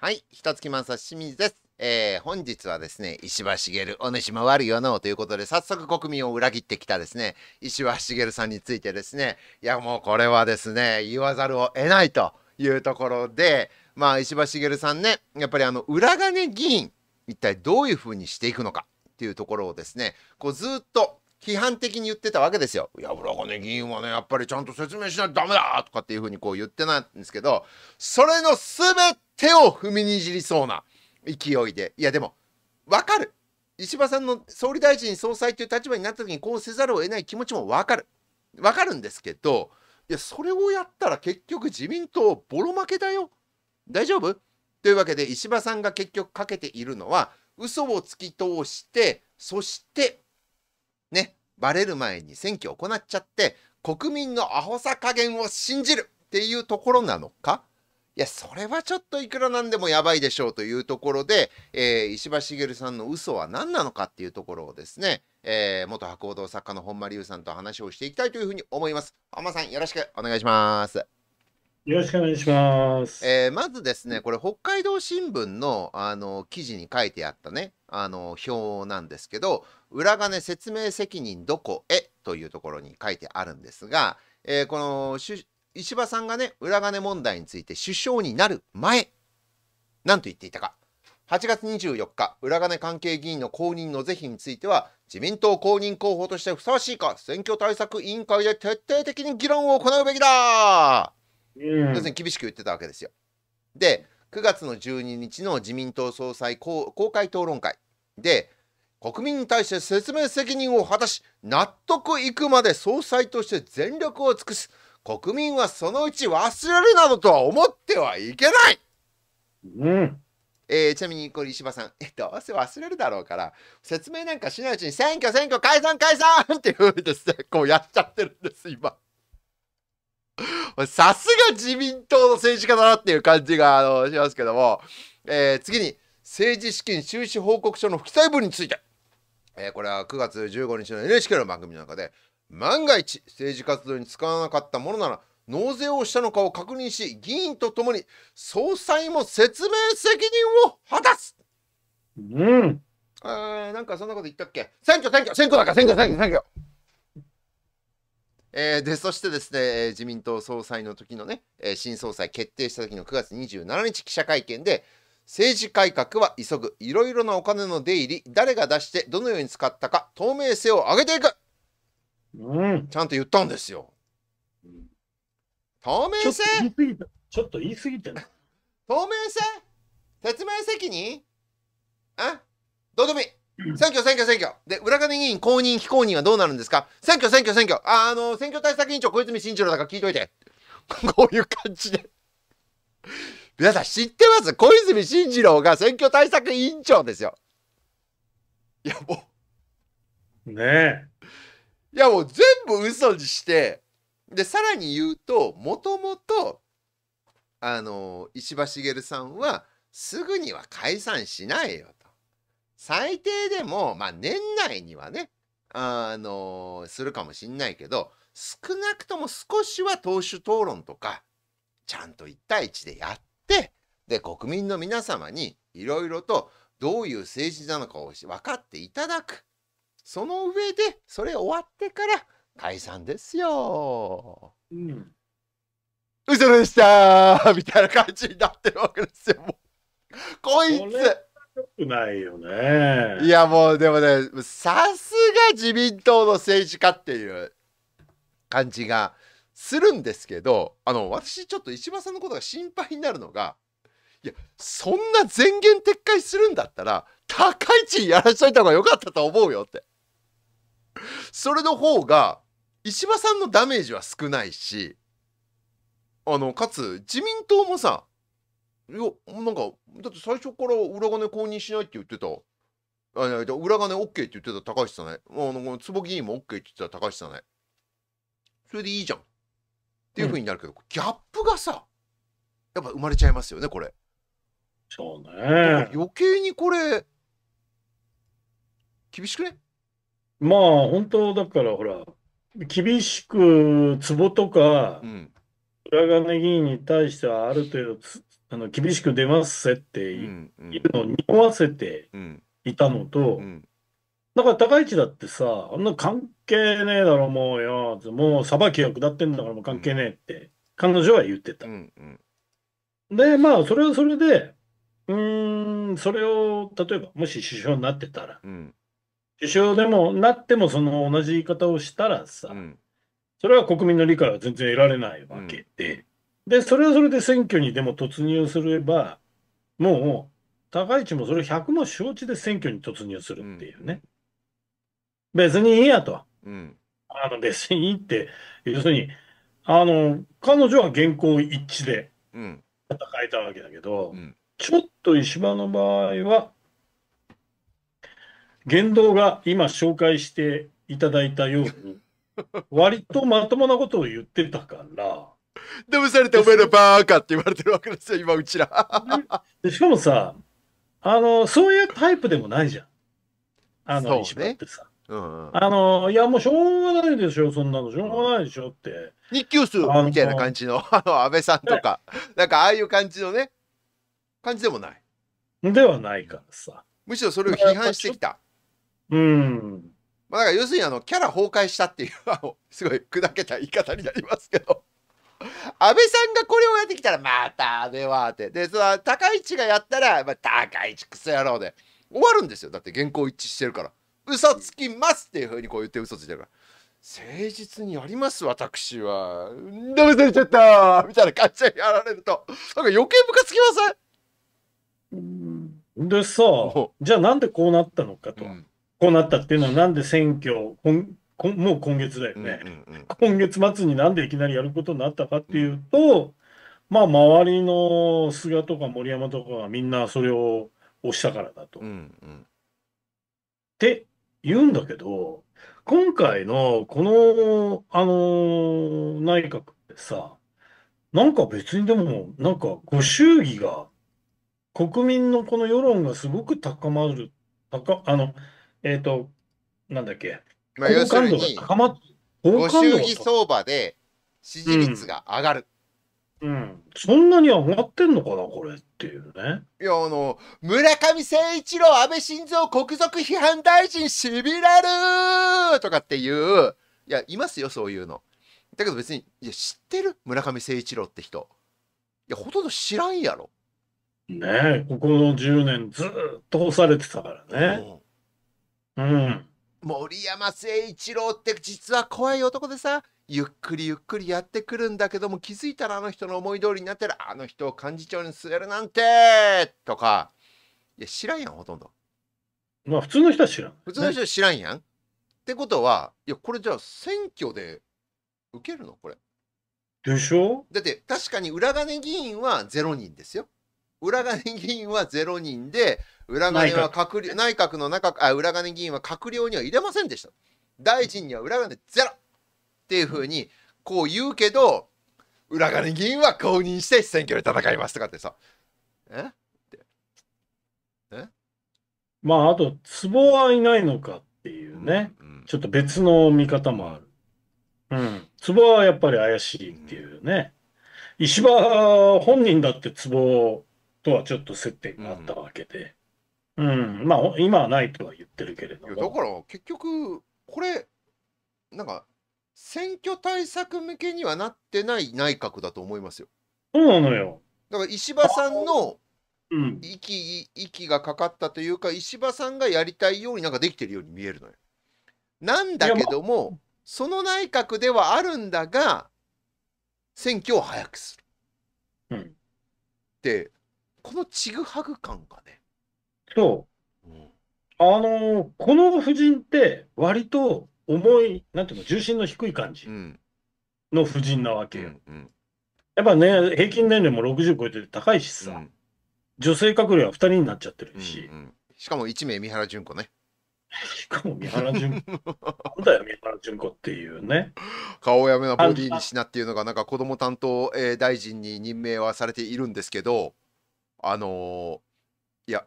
はい、ひとつきまんさ清水です。えー、本日はですね、石破茂、お主も悪いよのということで、早速国民を裏切ってきたですね、石破茂さんについてですね、いやもうこれはですね、言わざるを得ないというところで、まあ石破茂さんね、やっぱりあの裏金議員、一体どういうふうにしていくのかっていうところをですね、こうずっと批判的に言ってたわけですよ。いや、裏金議員はね、やっぱりちゃんと説明しないとダメだとかっていうふうにこう言ってないんですけど、それの全て手を踏みにじりそうな勢いで、いやでも、わかる。石破さんの総理大臣総裁という立場になった時にこうせざるを得ない気持ちもわかる。わかるんですけど、いや、それをやったら結局自民党ボロ負けだよ。大丈夫というわけで石破さんが結局かけているのは嘘を突き通してそしてねバレる前に選挙を行っちゃって国民のアホさ加減を信じるっていうところなのかいや、それはちょっといくらなんでもやばいでしょうというところで、えー、石破茂さんの嘘は何なのかっていうところをですね、えー、元博報堂作家の本間龍さんと話をしていきたいというふうに思います。本間さん、よろしくお願いします。よろしくお願いします。えー、まずですね、これ北海道新聞のあの記事に書いてあったね、あの表なんですけど、裏金説明責任どこへというところに書いてあるんですが、えー、この石破さんがね、裏金問題について首相になる前、なんと言っていたか。8月24日、裏金関係議員の公認の是非については、自民党公認候補としてふさわしいか、選挙対策委員会で徹底的に議論を行うべきだ、うん、要するに厳しく言ってたわけですよ。で、9月の12日の自民党総裁公開討論会で、国民に対して説明責任を果たし、納得いくまで総裁として全力を尽くす。国民はそのうち忘れるなどとは思ってはいけない、うんえー、ちなみにこれ石破さん、えどうせ忘れるだろうから説明なんかしないうちに選挙選挙解散解散っていうふうにですねこうやっちゃってるんです今。さすが自民党の政治家だなっていう感じがあのしますけども、えー、次に政治資金収支報告書の不記載文について、えー、これは9月15日の NHK の番組の中で万が一政治活動に使わなかったものなら納税をしたのかを確認し議員とともに総裁も説明責任を果たすうんあなんかそんなこと言ったっけ選挙選挙選挙だから選挙選挙選挙えー、でそしてですね自民党総裁の時のね新総裁決定した時の9月27日記者会見で政治改革は急ぐいろいろなお金の出入り誰が出してどのように使ったか透明性を上げていくうん、ちゃんと言ったんですよ。うん、透明性ちょっと言い過ぎてな。透明性説明責任あどうでもいい。選挙、選挙、選挙。で、裏上議員公認、非公認はどうなるんですか選挙、選挙、選挙。あ、あの、選挙対策委員長、小泉進次郎だから聞いといて。こういう感じで皆さん知ってます小泉進次郎が選挙対策委員長ですよ。いや、もうねえ。いやもう全部嘘にしてでさらに言うともともとあの石破茂さんはすぐには解散しないよと最低でもまあ年内にはねあのするかもしんないけど少なくとも少しは党首討論とかちゃんと1対1でやってで国民の皆様にいろいろとどういう政治なのかを分かっていただくその上でそれ終わってから解散ですよ。うん。嘘でした みたいな感じになってるわけですよ。こいつ。よくないよね。いやもうでもね、さすが自民党の政治家っていう感じがするんですけど、あの、私ちょっと石破さんのことが心配になるのが、いや、そんな前言撤回するんだったら、高市やらしといた方が良かったと思うよって。それの方が、石破さんのダメージは少ないし、あの、かつ、自民党もさ、いや、なんか、だって最初から裏金公認しないって言ってた。あ裏金 OK って言ってた高橋さんね。あの、坪木議員も OK って言ってた高橋さんね。それでいいじゃん。っていうふうになるけど、うん、ギャップがさ、やっぱ生まれちゃいますよね、これ。そうね。余計にこれ、厳しくねまあ、本当だから、ほら、厳しく、壺とか、うん裏金議員に対してはある程度つあの厳しく出ますせっていうのを匂わせていたのと、うんうん、だから高市だってさ、あんな関係ねえだろ、もうよ、もう裁きが下ってんだからもう関係ねえって、彼女は言ってた。うんうん、で、まあ、それはそれで、うん、それを、例えば、もし首相になってたら、うん、首相でもなってもその同じ言い方をしたらさ、うん、それは国民の理解は全然得られないわけで、うん、で、それはそれで選挙にでも突入すれば、もう高市もそれ100も承知で選挙に突入するっていうね。うん、別にいいやと。うん、あの別にいいって、要するに、あの、彼女は原稿一致で戦えたわけだけど、ちょっと石破の場合は、言動が今紹介していただいたように、割とまともなことを言ってたから。もされておめえらバーカって言われてるわけですよ、今うちら。しかもさ、あの、そういうタイプでもないじゃん。あの、石破ってさ。あの、いや、もうしょうがないでしょ、そんなの、しょうがないでしょって。日給数みたいな感じの、あの、安倍さんとか、なんかああいう感じのね、感じでもない。ではないからさ。むしろそれを批判してきた。うん。まあ、だから要するにあのキャラ崩壊したっていう すごい砕けた言い方になりますけど安倍さんがこれをやってきたらまた安倍はってでその高市がやったら、まあ、高市クソ野郎で終わるんですよだって原稿一致してるから嘘つきますっていうふうにこう言って嘘ついてるから誠実にやります私は騙されちゃったみたいな感じでやられるとなんか余計ムカつきませんでさじゃあなんでこうなったのかと。うんこうなったっていうのは、なんで選挙、こんこもう今月だよね、うんうんうん、今月末になんでいきなりやることになったかっていうと、まあ、周りの菅とか森山とかがみんなそれを押したからだと。うんうん、って言うんだけど、今回のこの、あの内閣ってさ、なんか別にでも、なんかご祝儀が、国民のこの世論がすごく高まる、高あのえっ、ー、と、なんだっけ、まあ、要するに、ま、ご祝儀相場で支持率が上がる。うん、うん、そんなに上がってんのかな、これっていうね。いや、あの、村上誠一郎、安倍晋三、国賊批判大臣、しびれるとかっていう、いや、いますよ、そういうの。だけど別に、いや、知ってる村上誠一郎って人。いや、ほとんど知らんやろ。ねえ、ここの10年ずっと干されてたからね。うんうん、森山誠一郎って実は怖い男でさゆっくりゆっくりやってくるんだけども気づいたらあの人の思い通りになってるあの人を幹事長に据えるなんてとかいや知らんやんほとんどまあ普通の人は知らん、普通の人は知らんやん、ってことはいやこれじゃあ選挙で受けるのこれでしょだって確かに裏金議員は0人ですよ裏金議員は0人で、裏金は閣僚内閣の中あ、裏金議員は閣僚には入れませんでした。大臣には裏金ゼロっていうふうにこう言うけど、裏金議員は公認して選挙で戦いますとかってさ。えってえまあ、あと、ボはいないのかっていうね、うんうん、ちょっと別の見方もある。うん、ボはやっぱり怪しいっていうね。石破本人だって壺とはちょっと接点があったわけで、うん、うん、まあ今はないとは言ってるけれども。だから結局これなんか選挙対策向けにはなってない内閣だと思いますよ。そうなのよ。だから石破さんの息,、うん、息がかかったというか石破さんがやりたいようになんかできてるように見えるのよ。なんだけども、その内閣ではあるんだが選挙を早くする。うん、ってこのちぐはぐ感がね。そう。あのこの夫人って割と重い、なんていうの、重心の低い感じの夫人なわけよ。うんうん、やっぱね、平均年齢も60超えて高いしさ、女性閣僚は2人になっちゃってるし。うんうん、しかも1名、三原淳子ね。しかも三原淳子。なんだよ、三原淳子っていうね。顔やめなボディにしなっていうのが、なんか子供担当、えー、大臣に任命はされているんですけど、あのいや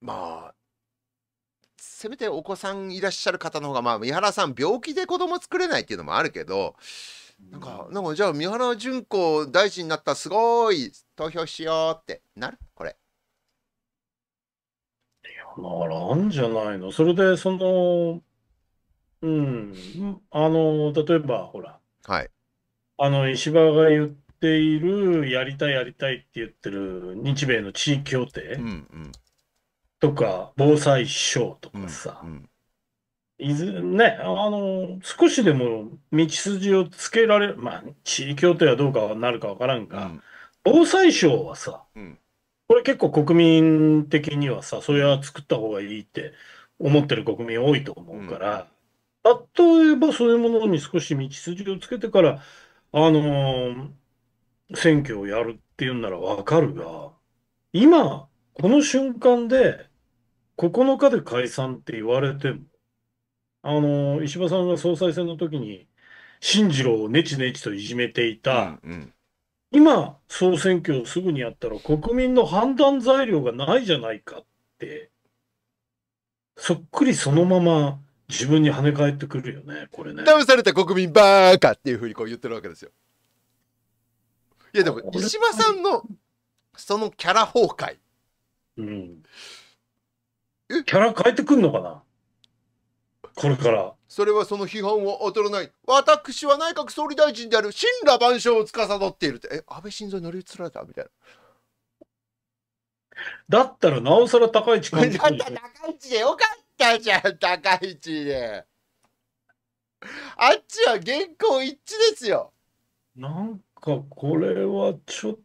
まあせめてお子さんいらっしゃる方の方がまあ三原さん病気で子供作れないっていうのもあるけどなんかなんかじゃあ三原淳子大臣になったすごい投票しようってなるこれ。ならんじゃないの。それで、その、うん、あの、例えば、ほら、はい。あの、石破が言っている、やりたいやりたいって言ってる日米の地域協定とか、防災省とかさ、うんいずね、あの、少しでも道筋をつけられる、まあ、地域協定はどうかなるかわからんが、うん防災省はさ、うんこれ結構国民的にはさ、それは作った方がいいって思ってる国民多いと思うから、例えばそういうものに少し道筋をつけてから、あのー選挙をやるっていうんならわかるが、今、この瞬間で、9日で解散って言われても、あの、石破さんが総裁選の時に、進次郎をねちねちといじめていた、今、総選挙をすぐにやったら国民の判断材料がないじゃないかって、そっくりそのまま自分に跳ね返ってくるよね、これね。騙された国民ばーかっていうふうにこう言ってるわけですよ。いやでも石破さんのそのキャラ崩壊。うん。えキャラ変えてくんのかなこれから。それはその批判を当たらない。私は内閣総理大臣である神羅万象を司っているって。え、安倍晋三に乗り移られたみたいな。だったらなおさら高市君。だった高市でよかったじゃん、高市で。あっちは原稿一致ですよ。なんか、これはちょっ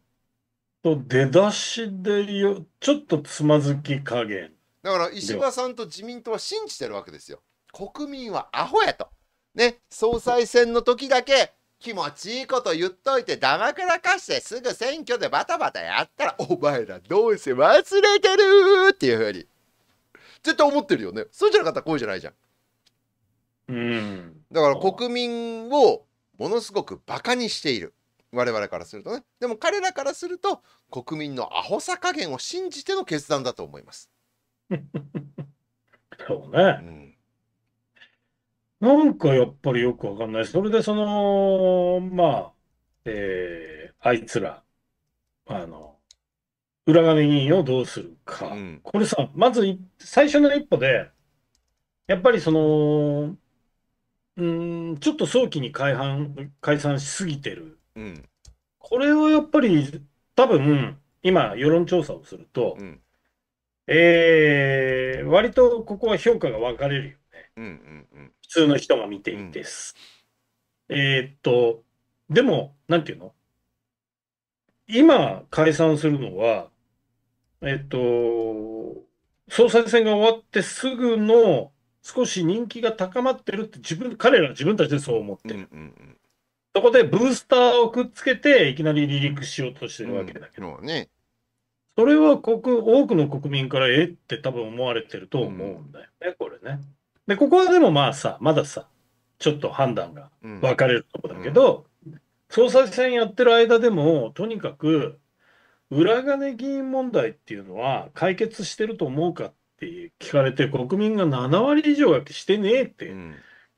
と出だしでよ、ちょっとつまずき加減。だから石破さんと自民党は信じてるわけですよ。国民はアホやと。ね、総裁選の時だけ気持ちいいこと言っといてだまくらかしてすぐ選挙でバタバタやったらお前らどうせ忘れてるっていうふうに絶対思ってるよねそうじゃなかったらこうじゃないじゃんうんだから国民をものすごくバカにしている我々からするとねでも彼らからすると国民のアホさ加減を信じての決断だと思います そうね、うん、なんかやっぱりよくわかんないそれでそのまあえー、あいつらあの裏金議員をどうするか、うん、これさまず最初の一歩でやっぱりそのうんちょっと早期に解散しすぎてるうん、これはやっぱり多分今世論調査をすると、うん、えー、割とここは評価が分かれるよね、うんうんうん、普通の人が見ていてす、うん、えー、っとでも何て言うの今解散するのはえっと総裁選が終わってすぐの少し人気が高まってるって自分彼らは自分たちでそう思ってる。うんうんうんそこでブースターをくっつけて、いきなり離陸しようとしてるわけだけど、うん、ね、それは国多くの国民から、えって多分思われてると思うんだよね、これね。で、ここはでもまあさ、まださ、ちょっと判断が分かれるとこだけど、総裁選やってる間でも、とにかく、裏金議員問題っていうのは解決してると思うかって聞かれて、国民が7割以上がしてねえって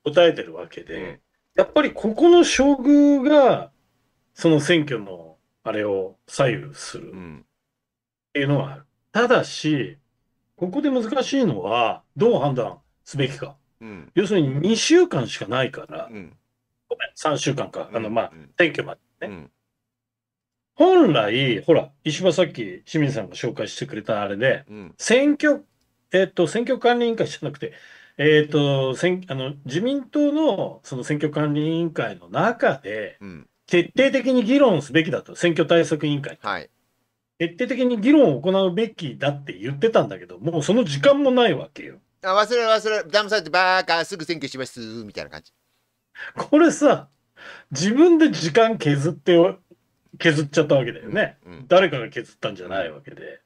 答えてるわけで、やっぱりここの将軍が、その選挙のあれを左右するっていうのはある。ただし、ここで難しいのは、どう判断すべきか。うん、要するに2週間しかないから、うん、ごめん、3週間か、あの、まあ、選挙までね。うん、本来、ほら、石破さっき清水さんが紹介してくれたあれで、選挙、えっと、選挙管理委員会じゃなくて、えっと、選、あの、自民党のその選挙管理委員会の中で、うん徹底的に議論すべきだと、選挙対策委員会。はい。徹底的に議論を行うべきだって言ってたんだけど、もうその時間もないわけよ。あ、忘れ忘れ、騙されてばーか、すぐ選挙しますみたいな感じ。これさ、自分で時間削って、削っちゃったわけだよね。誰かが削ったんじゃないわけで。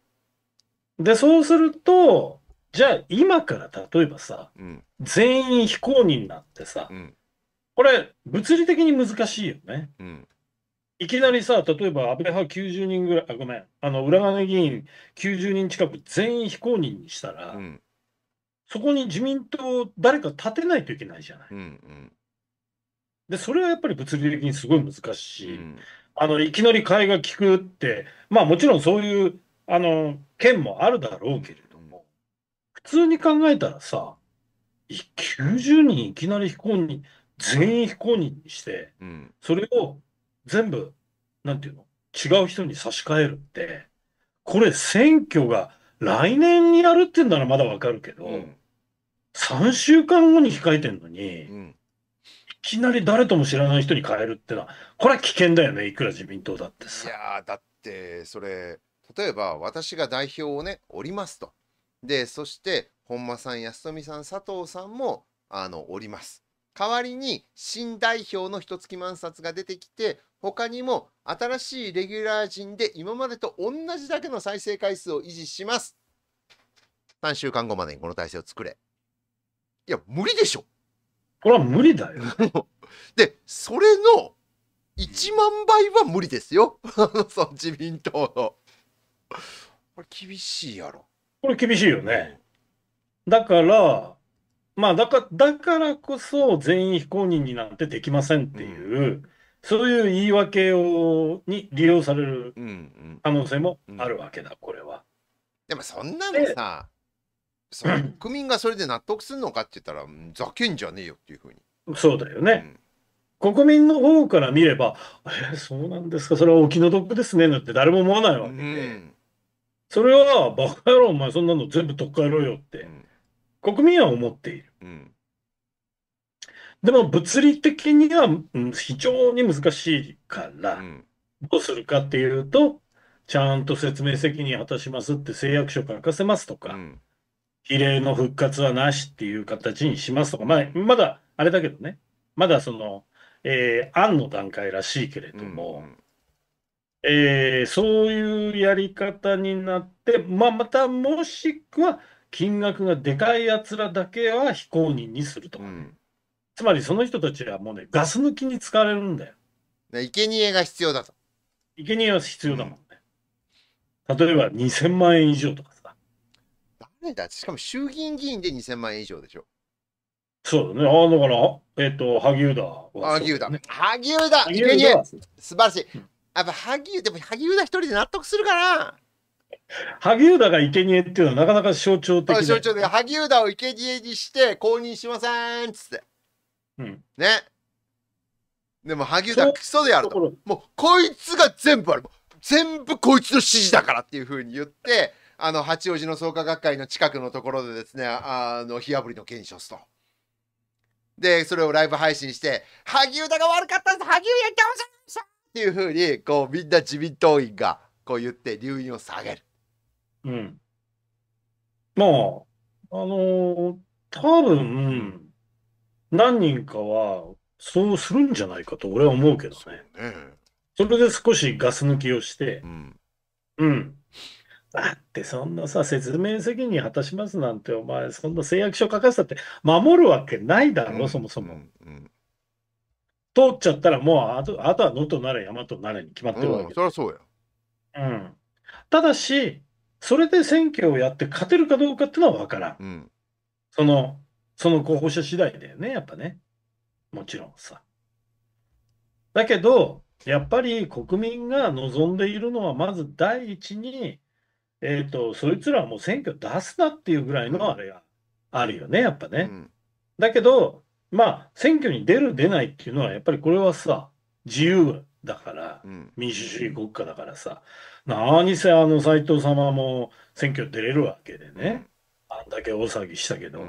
で、そうすると、じゃあ今から例えばさ、うん、全員非公認になってさ、うん、これ物理的に難しいよね。うん、いきなりさ、例えば安倍派90人ぐらい、あごめん、あの裏金議員90人近く全員非公認にしたら、そこに自民党誰か立てないといけないじゃない。うんうんで、それはやっぱり物理的にすごい難しい。うん、あの、いきなり会いが利くって、まあもちろんそういう、あの、件もあるだろうけれ通に考えたらさ、90人いきなり非公認、全員非公認にして、うん、それを全部、なんていうの違う人に差し替えるって、これ選挙が来年にやるってんならまだわかるけど、うん、3週間後に控えてんのに、うん、いきなり誰とも知らない人に変えるってのは、これは危険だよね、いくら自民党だってさ。いやだって、それ、例えば私が代表をね、おりますと。でそして本間さん安富さん佐藤さんもあのおります。代わりに新代表の一月満札が出てきて他にも新しいレギュラー陣で今までと同じだけの再生回数を維持します。3週間後までにこの体制を作れ。いや無理でしょこれは無理だよ。でそれの1万倍は無理ですよ 自民党の。これ厳しいやろ。これ厳しいよね。だから、まあだか、だからこそ全員非公認になんてできませんっていう、うん、そういう言い訳をに利用される可能性もあるわけだ、これは。でもそんなのさ、そ国民がそれで納得するのかって言ったら、ざけんじゃねえよっていうふうに。そうだよね。国民の方から見れば、えー、そうなんですか、それはお気の毒ですねなんて誰も思わないわけで。それは、バカ野郎、お前そんなの全部取っ替えろよって、国民は思っている。うんでも物理的には非常に難しいから、どうするかっていうと、ちゃんと説明責任果たしますって誓約書書かせますとか、比例の復活はなしっていう形にしますとか、まあ、まだあれだけどね、まだその、えー、案の段階らしいけれども、うんうんえー、そういうやり方になって、まあ、またもしくは金額がでかいやつらだけは非公認にすると、か。つまりその人たちはもうねガス抜きに使われるんだよ生贄が必要だと生贄は必要だもんね、例えば2000万円以上とかさ誰だしかも衆議院議員で2000万円以上でしょそうだね。ああ、だから、えっ、と、萩生田、萩生田。萩生田生贄素晴らしい。やっぱ萩生、でも萩生田一人で納得するかな萩生田が生贄っていうのはなかなか象徴的象徴で萩生田を生贄にして公認しませんっつって、うん、ねでも萩生田クソでやるともうこいつが全部ある全部こいつの指示だからっていうふうに言ってあの八王子の創価学会の近くのところでですねあの火あぶりの検証すと。でそれをライブ配信して「萩生田が悪かったんです萩生田やってんしっていうふうにこうみんな自民党員がこう言って留飲を下げる。うん、まああのー、多分何人かはそうするんじゃないかと俺は思うけどね。ねそれで少しガス抜きをして、うん、うん、だってそんなさ、説明責任果たしますなんて、お前、そんな誓約書書かせたって守るわけないだろ、うん、そもそも。うん通っちゃったらもうあと、あとは能登なら山となれに決まってるわけ、うん、そりゃそうや。うん。ただし、それで選挙をやって勝てるかどうかっていうのは分からん。うん、その、その候補者次第だよね、やっぱね。もちろんさ。だけど、やっぱり国民が望んでいるのは、まず第一に、えっ、ー、と、そいつらはもう選挙出すなっていうぐらいのあれがあるよね、やっぱね。うん、だけど、まあ、選挙に出る、出ないっていうのは、やっぱりこれはさ、自由だから、民主主義国家だからさ、何せあの斎藤様も選挙出れるわけでね、あんだけ大騒ぎしたけど。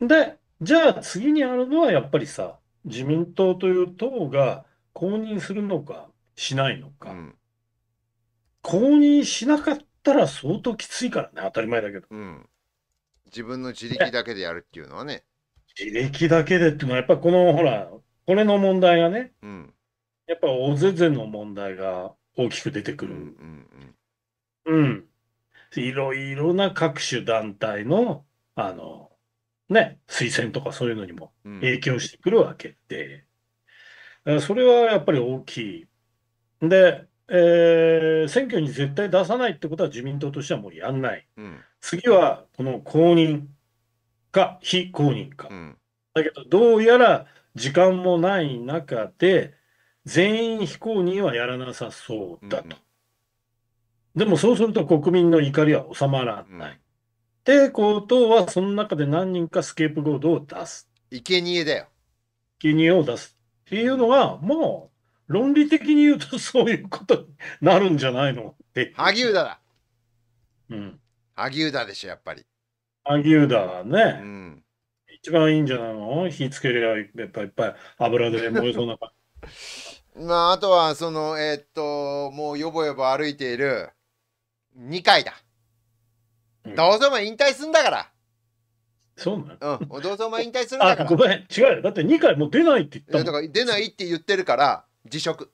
で、じゃあ次にあるのはやっぱりさ、自民党という党が公認するのか、しないのか。公認しなかったら相当きついからね、当たり前だけど。自分の自力だけでやるっていうのはね。自力だけでっていうのは、やっぱこのほら、これの問題がね、うん、やっぱ大勢ぜの問題が大きく出てくる。うん、うん、いろいろな各種団体の、あの、ね、推薦とかそういうのにも影響してくるわけで、うん、それはやっぱり大きい。で、えー、選挙に絶対出さないってことは自民党としてはもうやんない。次はこの公認。か非公認か、うん、だけどどうやら時間もない中で全員非公認はやらなさそうだと、うんでもそうすると国民の怒りは収まらない、うん、ことはその中で何人かスケープゴードを出す生贄だよ生贄を出すっていうのはもう論理的に言うとそういうことになるんじゃないのって萩生田だうん萩生田でしょやっぱり牛だね、うん、一番いいんじゃないの火つけりゃいっぱいいっぱい油で燃えそうな感じ。まあ、あとはそのえー、っともうよぼよぼ歩いている2回だ、うん、どうせお前引退すんだからそうなのうん、どうせお前引退するんだからごめん違うよだって2回もう出ないって言ったもんだから出ないって言ってるから辞職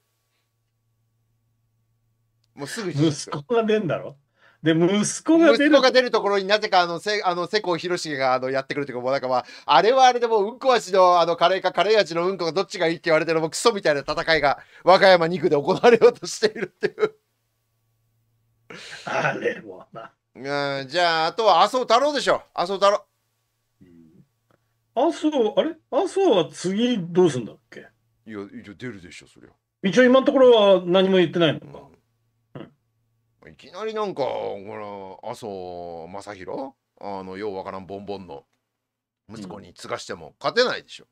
もうすぐ息子が出んだろで、息子が出る。息子が出るところになぜか、あの、せ、あの、世耕弘重が、あの、やってくるというか、もうなんかまあ、あれはあれでも、うんこ味の、あの、カレーかカレー味のうんこがどっちがいいって言われてる、もうクソみたいな戦いが、和歌山2区で行われようとしているっていう。あれもな。うん、じゃあ、あとは麻生太郎でしょ。麻生太郎。麻生、あれ麻生は次どうすんだっけいや、いや出るでしょ、そりゃ。一応今のところは何も言ってないのか。うんいきなりなんかこの麻生正宏あのようわからんボンボンの息子に継がしても勝てないでしょ。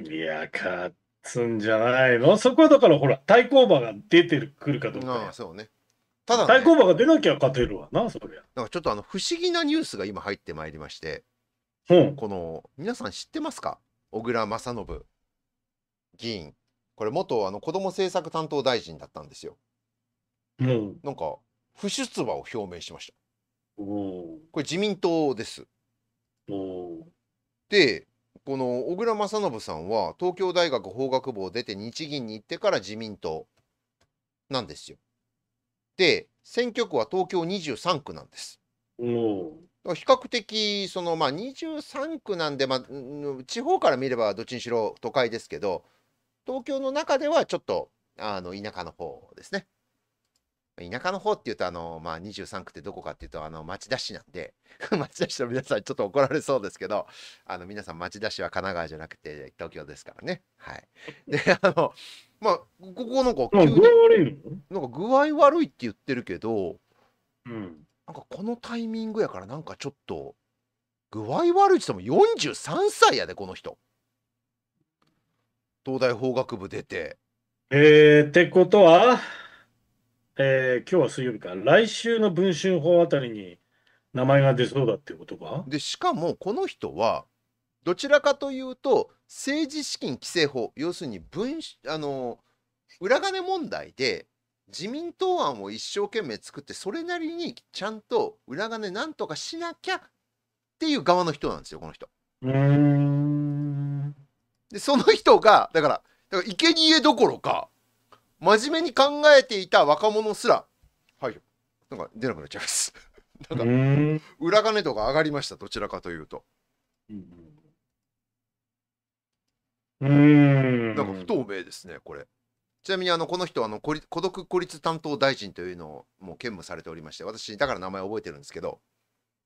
ういや勝つんじゃないのそこはだからほら対抗馬が出てくるかどうかああそうね。ただ、ね、対抗馬が出なきゃ勝てるわなそりゃ。なんかちょっとあの不思議なニュースが今入ってまいりまして、うん、この皆さん知ってますか小倉正信議員これ元あの子ども政策担当大臣だったんですよ。なんか不出馬を表明しました。これ自民党です。でこの小倉正信さんは東京大学法学部を出て日銀に行ってから自民党なんですよ。で選挙区は東京23区なんです。比較的そのまあ23区なんで、まあ、地方から見ればどっちにしろ都会ですけど東京の中ではちょっとあの田舎の方ですね。田舎の方っていうと、あの、まあ、23区ってどこかっていうと、あの、町田市なんで、町田市の皆さんちょっと怒られそうですけど、あの、皆さん町田市は神奈川じゃなくて東京ですからね。はい。で、あの、まあ、ここなんか、具合悪いなんか具合悪いって言ってるけど、うん。なんかこのタイミングやから、なんかちょっと、具合悪いって言っても43歳やで、この人。東大法学部出て。えー、ってことはえー、今日は水曜日か、来週の文春法あたりに名前が出そうだっていうことかでしかもこの人はどちらかというと政治資金規正法要するに分あの裏金問題で自民党案を一生懸命作ってそれなりにちゃんと裏金なんとかしなきゃっていう側の人なんですよこの人。でその人がだからだから生贄どころか真面目に考えていた若者すらはい、なんか出なくなっちゃいます なんか裏金とか上がりましたどちらかというとうんなんか不透明ですねこれちなみにあのこの人はあの孤独孤立担当大臣というのをもう兼務されておりまして私だから名前覚えてるんですけど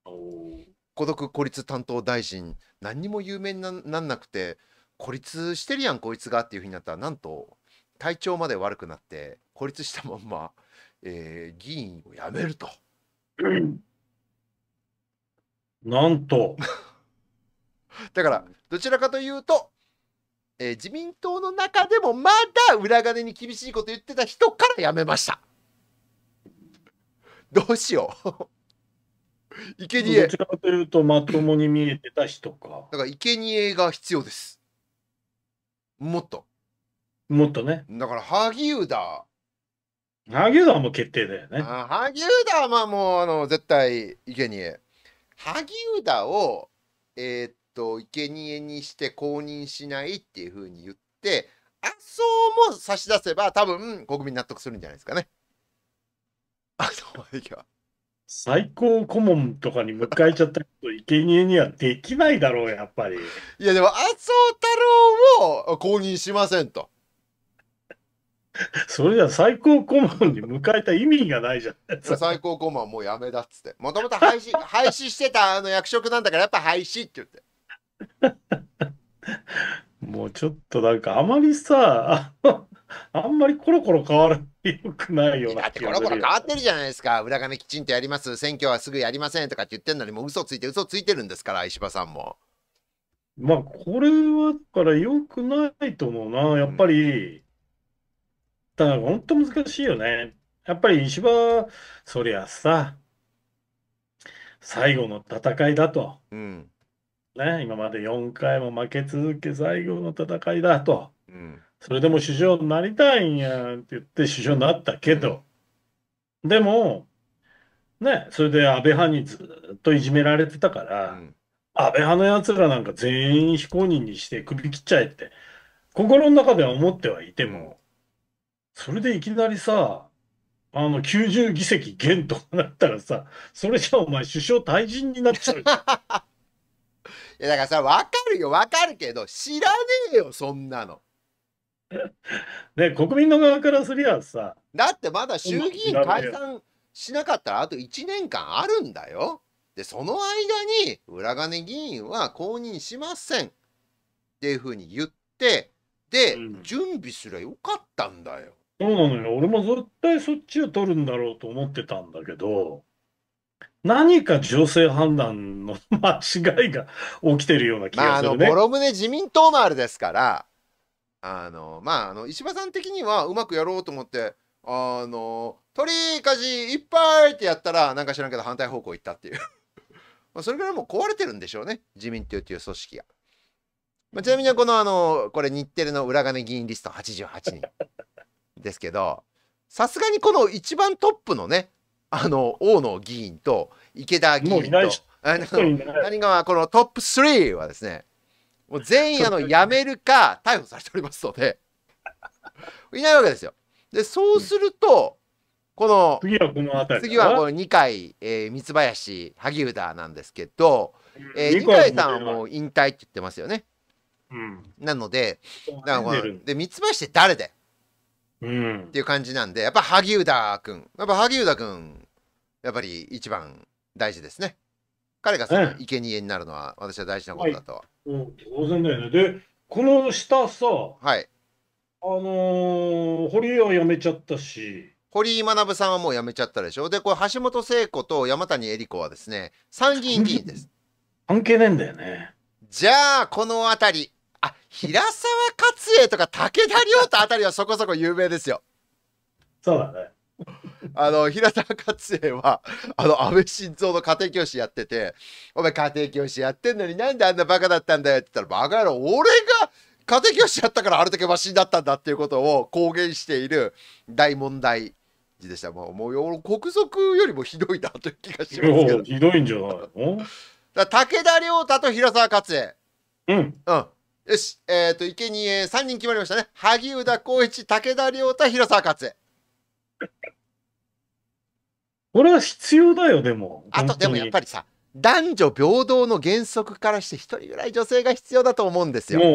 孤独孤立担当大臣何にも有名になんなくて孤立してるやんこいつがっていうふうになったらなんと体調まで悪くなって孤立したまんま、えー、議員を辞めると。なんと だからどちらかというと、えー、自民党の中でもまだ裏金に厳しいこと言ってた人から辞めました。どうしよう 生贄どちらかというとまともに見えてた人か。だから生贄が必要です。もっと。もっとね。だから、萩生田。萩生田はもう決定だよね。あ萩生田はまあもう、あの、絶対、生贄。萩生田を、えー、っと、生贄にして公認しないっていうふうに言って、麻生も差し出せば、多分、国民納得するんじゃないですかね。生はいや。最高顧問とかに迎えちゃったこと生贄にはできないだろうやっぱりいやでも麻生太郎を公認しませんとそれじゃ最高顧問に迎えた意味がないじゃないですか。最高顧問はもうやめだっつって。もともと廃止、廃 止してたあの役職なんだからやっぱ廃止って言って。もうちょっとなんかあまりさ、あんまりコロコロ変わるよくないよな。だってコロコロ変わってるじゃないですか。裏金きちんとやります。選挙はすぐやりませんとかって言ってんのに、もう嘘ついて嘘ついてるんですから、石破さんも。まあ、これはだからよくないと思うな。やっぱり、だから本当難しいよね。やっぱり石破、そりゃさ、最後の戦いだと。うんね、今まで4回も負け続け最後の戦いだと、うん、それでも首相になりたいんやって言って首相になったけど、でも、ね、それで安倍派にずっといじめられてたから、安倍派のやつらなんか全員非公認にして首切っちゃえって心の中では思ってはいても、それでいきなりさ、あの、90議席減とかなったらさ、それじゃお前首相退陣になっちゃう。いや、だからさ、わかるよ、わかるけど、知らねえよ、そんなの。ね、国民の側からすりゃさ。だってまだ衆議院解散しなかったら、あと1年間あるんだよ。で、その間に、裏金議員は公認しません。っていうふうに言って、で、うん、準備すりゃよかったんだよ。そうなのよ。俺も絶対そっちを取るんだろうと思ってたんだけど、何か女性判断の間違いが起きてるような気まあ、があすの、るボロムネ自民党もあるですから、あの、まあ、あの、石破さん的にはうまくやろうと思って、あの、鳥火事いっぱいってやったら、なんか知らんけど反対方向行ったっていう。まあ、それぐらいもう壊れてるんでしょうね、自民党っていう組織が。まあ、ちなみにこの、あの、これ日テレの裏金議員リスト88人。ですけどさすがにこの一番トップのねあの大野議員と池田議員と谷川このトップ3はですねもう全員あの辞めるか逮捕されておりますので いないわけですよ。でそうすると、この次はこの辺り次はこの2回、えー、三林萩生田なんですけど、えー、二階さんはもう引退って言ってますよね。うん、なのでで三林って誰だよっていう感じなんで、やっぱ萩生田君、やっぱ萩生田君、やっぱり一番大事ですね。彼がその生贄になるのは、私は大事なことだと、はい、当然だよね。で、この下さ、はい。あのー、堀江は辞めちゃったし。堀井学さんはもう辞めちゃったでしょ。で、これ橋本聖子と山谷恵理子はですね、参議院議員です。関係ねえんだよね。じゃあ、この辺り、平沢勝栄とか武田良太あたりはそこそこ有名ですよ。そうだね。あの平田勝栄はあの安倍晋三の家庭教師やってて「お前家庭教師やってんのになんであんなバカだったんだよ」って言ったら「バカ野郎俺が家庭教師やったからあれだけマシになったんだ」っていうことを公言している大問題児でしたもうもう国賊よりもひどいなという気がしますけどひどいんじゃないのだ武田良太と平沢勝栄うん、うんよし、えっ、ー、と、にえ3人決まりましたね。萩生田光一、武田良太、広沢勝恵。これは必要だよ、でも。あと、でもやっぱりさ、男女平等の原則からして一人ぐらい女性が必要だと思うんですよ。と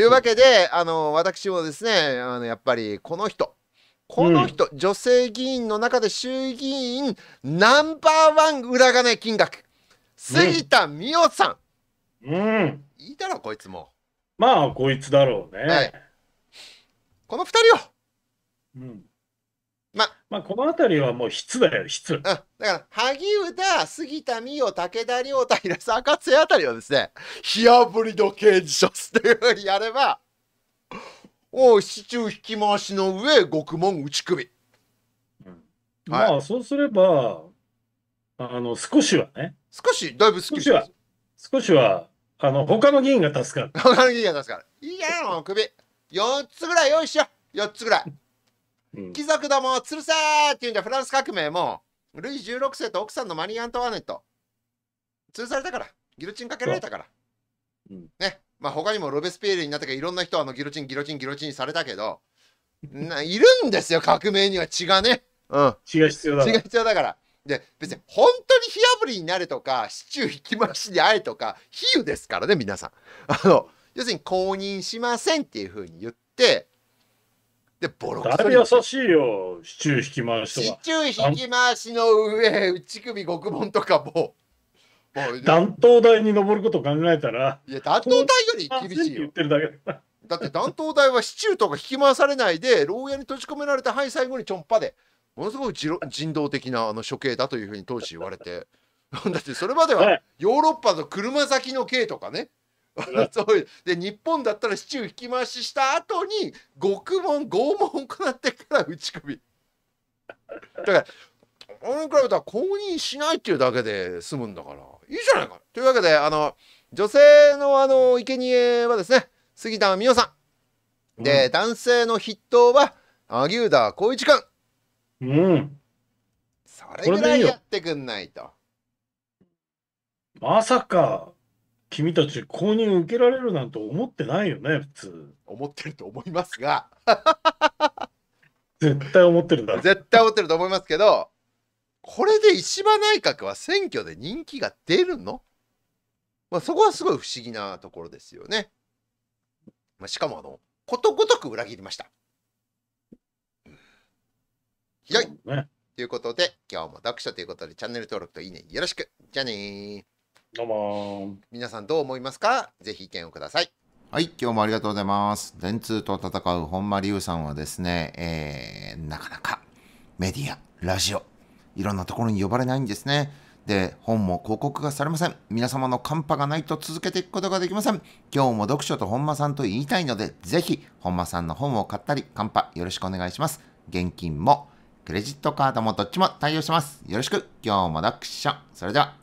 いうわけで、あの、私もですね、あのやっぱりこの人、この人、うん、女性議員の中で衆議院ナンバーワン裏金金額、杉田水脈さん。うん。いいだろ、こいつも。まあ、こいつだろうね。はいこの2人よ。うん。ままあ、この辺りはもう質だよ、質うん。。だから、萩生田、杉田水脈、武田良太、平沢勝也あたりはですね、火あぶりの刑事処っていうふうにやれば、おう、市中引き回しの上、獄門打ち首。はいまあ、そうすれば、あの、少しはね、少し、だいぶ少しは、少しはあの、他の議員が助かる。他の議員が助かる。いいやろ、もう首。4つぐらい用意しよ四4つぐらい。うん、貴族どもを吊るせーっていうんじゃ、フランス革命も、ルイ16世と奥さんのマリー・アントワネット、吊るされたから、ギロチンかけられたから。うん、ね。まあ、他にもロベスピエールになったかいろんな人あのギロチン、ギロチン、ギロチンされたけど、ないるんですよ、革命には血がね。うん。血が必要だ血が必要だから。で、別に本当に火あぶりになれとか、シチュー引き回しに会えとか、比喩ですからね、皆さん。あの、要するに公認しませんっていうふうに言って、で、ボロクソだいぶ優しいよ、シチュー引き回しとか。シチュー引き回しの上、内首獄門とかも。もう担頭台に登ること考えたら。いや、担頭台より厳しいよ。ってだだって担当台はシチューとか引き回されないで、牢屋に閉じ込められて、はい、最後にちょんぱで。ものすごい人道的なあの処刑だというふうに当時言われて だってそれまではヨーロッパの車先の刑とかね そういうで日本だったらシチュー引き回しした後に獄門拷問を行ってから打ち首だから俺に比べたら公認しないっていうだけで済むんだからいいじゃないかというわけであの女性のあの生贄はですね杉田美代さんで、うん、男性の筆頭は萩生田光一君うん。それぐらいやってくんないと。まさか、君たち公認受けられるなんて思ってないよね、普通。思ってると思いますが。絶対思ってるんだ絶対思ってると思いますけど、これで石破内閣は選挙で人気が出るのまあ、そこはすごい不思議なところですよね。まあ、しかもあの、ことごとく裏切りました。ひどい、ね、ということで、今日も読書ということで、チャンネル登録といいねよろしく。じゃあねどうも皆さんどう思いますかぜひ意見をください。はい、今日もありがとうございます。電通と戦う本間龍さんはですね、えー、なかなかメディア、ラジオ、いろんなところに呼ばれないんですね。で、本も広告がされません。皆様のカンパがないと続けていくことができません。今日も読書と本間さんと言いたいので、ぜひ本間さんの本を買ったり、カンパよろしくお願いします。現金もクレジットカードもどっちも対応します。よろしく。今日もクョン。それでは。